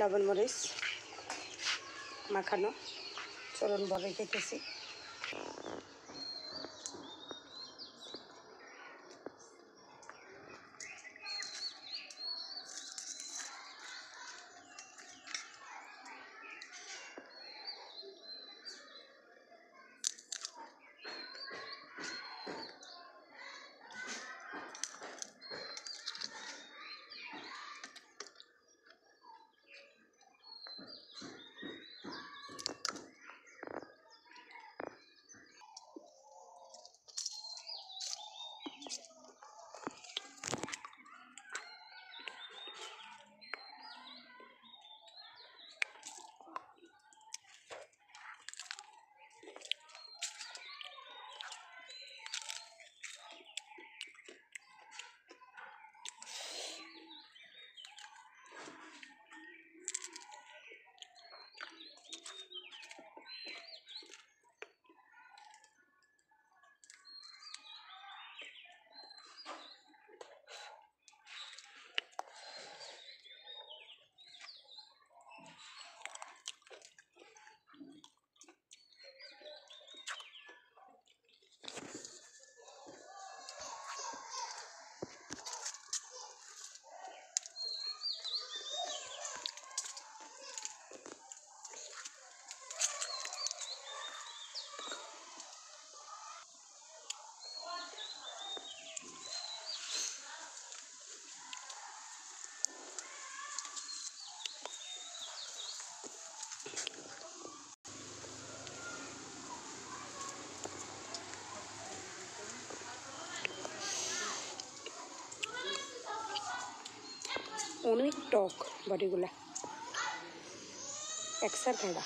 লবণ মরিচ মাখানো চলন বলে খেতেছি অনেক টক বড়িগুলা একসার খাড়া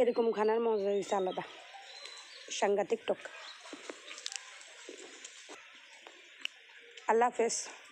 এরকম খানার মজা হয়েছে আলাদা সাংঘাতিক টক আল্লাহ হাফেজ